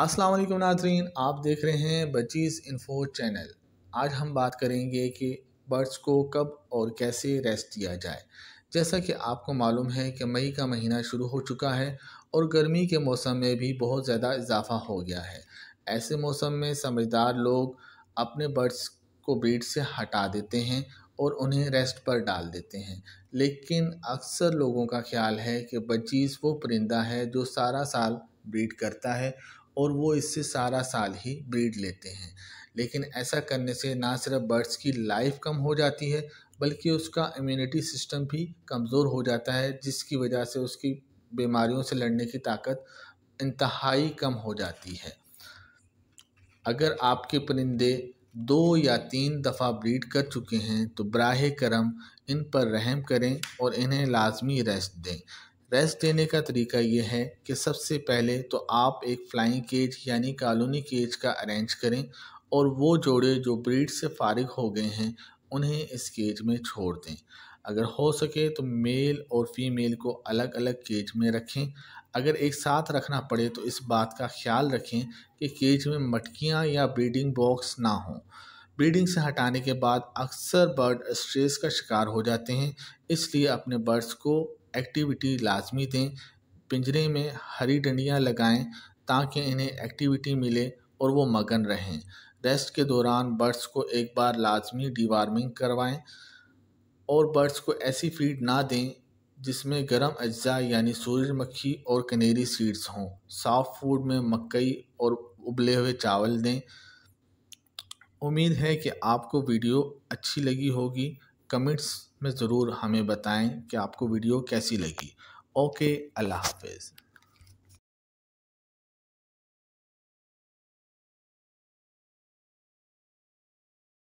अस्सलाम वालेकुम नाजरीन आप देख रहे हैं बच्चीज इन्फो चैनल आज हम बात करेंगे कि बर्ड्स को कब और कैसे रेस्ट दिया जाए जैसा कि आपको मालूम है कि मई का महीना शुरू हो चुका है और गर्मी के मौसम में भी बहुत ज़्यादा इजाफा हो गया है ऐसे मौसम में समझदार लोग अपने बर्ड्स को ब्रीड से हटा देते हैं और उन्हें रेस्ट पर डाल देते हैं लेकिन अक्सर लोगों का ख्याल है कि बच्चीज वो परिंदा है जो सारा साल ब्रीड करता है और वो इससे सारा साल ही ब्रीड लेते हैं लेकिन ऐसा करने से ना सिर्फ बर्ड्स की लाइफ कम हो जाती है बल्कि उसका इम्यूनिटी सिस्टम भी कमज़ोर हो जाता है जिसकी वजह से उसकी बीमारियों से लड़ने की ताकत इंतहाई कम हो जाती है अगर आपके परिंदे दो या तीन दफ़ा ब्रीड कर चुके हैं तो बराह करम इन पर रहम करें और इन्हें लाजमी रेस्ट दें रेस्ट देने का तरीका यह है कि सबसे पहले तो आप एक फ्लाइंग केज यानी कॉलोनी केज का अरेंज करें और वो जोड़े जो ब्रीड से फारिग हो गए हैं उन्हें इस केज में छोड़ दें अगर हो सके तो मेल और फीमेल को अलग अलग केज में रखें अगर एक साथ रखना पड़े तो इस बात का ख्याल रखें कि केज में मटकियाँ या ब्रीडिंग बॉक्स ना हों ब्रीडिंग से हटाने के बाद अक्सर बर्ड स्ट्रेस का शिकार हो जाते हैं इसलिए अपने बर्ड्स को एक्टिविटी लाजमी दें पिंजरे में हरी डंडियाँ लगाएं ताकि इन्हें एक्टिविटी मिले और वो मगन रहें रेस्ट के दौरान बर्ड्स को एक बार लाजमी डिवार्मिंग करवाएं और बर्ड्स को ऐसी फीड ना दें जिसमें गर्म अज्जा यानी सूर्यमक्खी और कनेरी सीड्स हों साफ़ फूड में मकई और उबले हुए चावल दें उम्मीद है कि आपको वीडियो अच्छी लगी होगी कमेंट्स में ज़रूर हमें बताएं कि आपको वीडियो कैसी लगी ओके अल्लाह हाफिज़